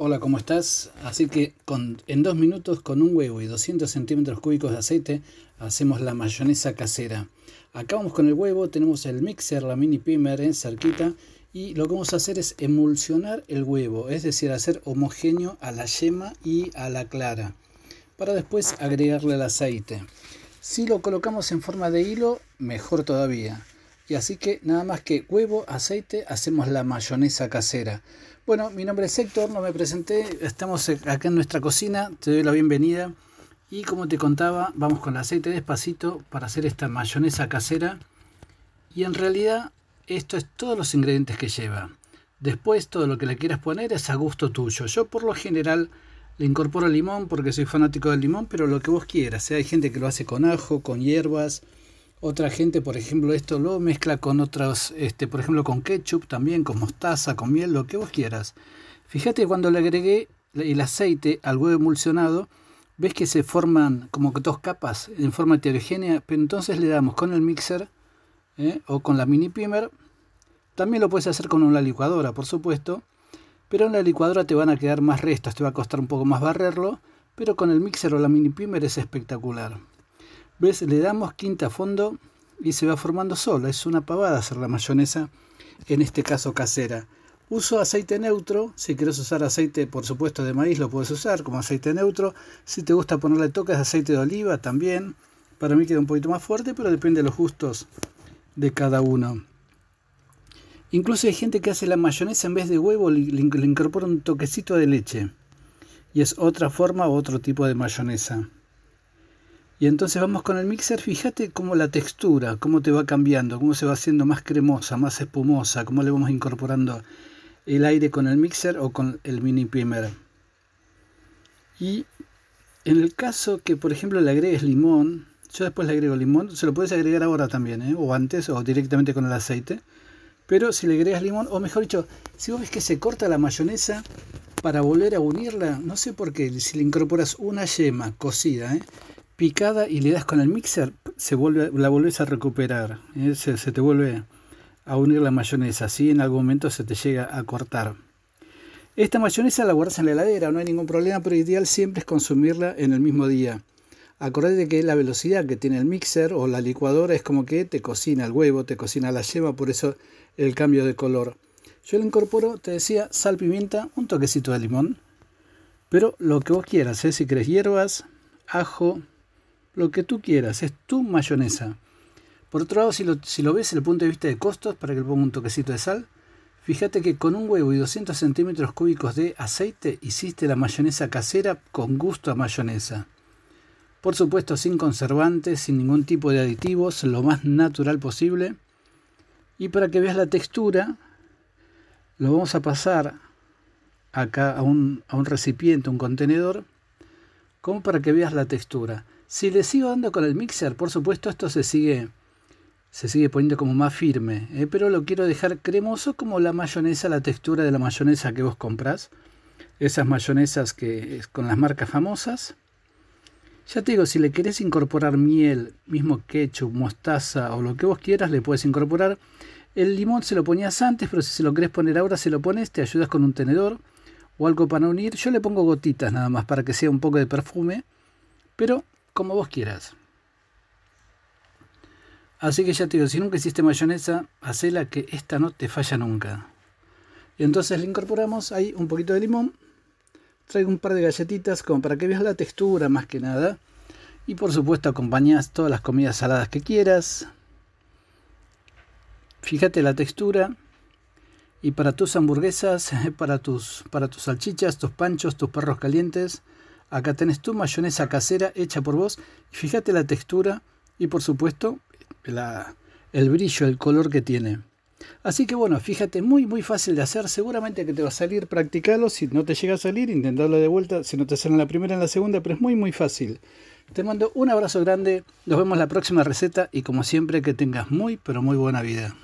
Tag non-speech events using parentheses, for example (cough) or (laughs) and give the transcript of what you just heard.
Hola, ¿cómo estás? Así que con, en dos minutos con un huevo y 200 centímetros cúbicos de aceite hacemos la mayonesa casera. Acá vamos con el huevo, tenemos el mixer, la mini pimer en cerquita y lo que vamos a hacer es emulsionar el huevo, es decir, hacer homogéneo a la yema y a la clara para después agregarle el aceite. Si lo colocamos en forma de hilo, mejor todavía. Y así que nada más que huevo, aceite, hacemos la mayonesa casera. Bueno, mi nombre es Héctor, no me presenté, estamos e-, acá en nuestra cocina, te doy la bienvenida. Y como te contaba, vamos con el aceite despacito para hacer esta mayonesa casera. Y en realidad, esto es todos los ingredientes que lleva. Después, todo lo que le quieras poner es a gusto tuyo. Yo por lo general le incorporo limón porque soy fanático del limón, pero lo que vos quieras. ¿eh? Hay gente que lo hace con ajo, con hierbas, otra gente, por ejemplo, esto lo mezcla con otros, este, por ejemplo, con ketchup también, con mostaza, con miel, lo que vos quieras. Fíjate cuando le agregué el aceite al huevo emulsionado, ves que se forman como que dos capas en forma heterogénea, pero entonces le damos con el mixer ¿eh? o con la mini primer. También lo puedes hacer con una licuadora, por supuesto, pero en la licuadora te van a quedar más restos, te va a costar un poco más barrerlo, pero con el mixer o la mini pimer es espectacular. ¿Ves? Le damos quinta a fondo y se va formando sola. Es una pavada hacer la mayonesa, en este caso casera. Uso aceite neutro, si quieres usar aceite por supuesto de maíz lo puedes usar como aceite neutro. Si te gusta ponerle toques de aceite de oliva también. Para mí queda un poquito más fuerte, pero depende de los gustos de cada uno. Incluso hay gente que hace la mayonesa en vez de huevo, le, le incorpora un toquecito de leche. Y es otra forma u otro tipo de mayonesa. Y entonces vamos con el mixer, fíjate cómo la textura, cómo te va cambiando, cómo se va haciendo más cremosa, más espumosa, cómo le vamos incorporando el aire con el mixer o con el mini primer. Y en el caso que por ejemplo le agregues limón, yo después le agrego limón, se lo puedes agregar ahora también, ¿eh? o antes, o directamente con el aceite. Pero si le agregas limón, o mejor dicho, si vos ves que se corta la mayonesa para volver a unirla, no sé por qué, si le incorporas una yema cocida, ¿eh? picada y le das con el mixer, se vuelve, la volvés a recuperar, ¿eh? se, te vuelve a unir la mayonesa, Si en algún momento se te llega a cortar. Esta mayonesa la guardas en la heladera, no hay ningún problema, pero ideal siempre es consumirla en el mismo día. Acordate que la velocidad que tiene el mixer o la licuadora es como que te cocina el huevo, te cocina la yema, por eso el cambio de color. Yo le incorporo, te decía, sal, pimienta, un toquecito de limón, pero lo que vos quieras, ¿eh? si querés hierbas, ajo, lo que tú quieras, es tu mayonesa. Por otro lado, si lo, ves desde el punto de vista de costos, para que le ponga un toquecito de sal, fíjate que con un huevo y 200 centímetros cúbicos de aceite hiciste la mayonesa casera con gusto a mayonesa. Por supuesto, sin conservantes, sin ningún tipo de aditivos, lo más natural posible. Y para que veas la textura, lo vamos a pasar acá a un, a un recipiente, un contenedor, como para que veas la textura. Si le sigo dando con el mixer, por supuesto esto se sigue, se sigue poniendo como más firme, ¿eh? pero lo quiero dejar cremoso como la mayonesa, la textura de la mayonesa que vos compras. Esas mayonesas que con las marcas famosas. Ya te digo, si le querés incorporar miel, mismo ketchup, mostaza o lo que vos quieras, le puedes incorporar. El limón se lo ponías antes, pero si se lo querés poner ahora, se lo pones, te ayudas con un tenedor o algo para unir. Yo le pongo gotitas nada más para que sea un poco de perfume, pero como vos quieras. Así que ya te digo, si nunca hiciste mayonesa, hacela que esta no te falla nunca. Y entonces le incorporamos ahí un poquito de limón. Traigo un par de galletitas como para que veas la textura más que nada. Y por supuesto acompañas todas las comidas saladas que quieras. Fíjate la textura. Y para tus hamburguesas, (laughs) para tus, para tus salchichas, tus panchos, tus perros calientes, Acá tenés tu mayonesa casera hecha por vos. fíjate la textura y por supuesto el brillo, el color que tiene. Así que bueno, fíjate, muy muy fácil de hacer, seguramente que te va a salir, practicalo, si no te llega a salir, intentarlo de vuelta, si no te sale en la primera, en la segunda, pero es muy muy fácil. Te mando un abrazo grande, nos vemos la próxima receta y como siempre que tengas muy pero muy buena vida.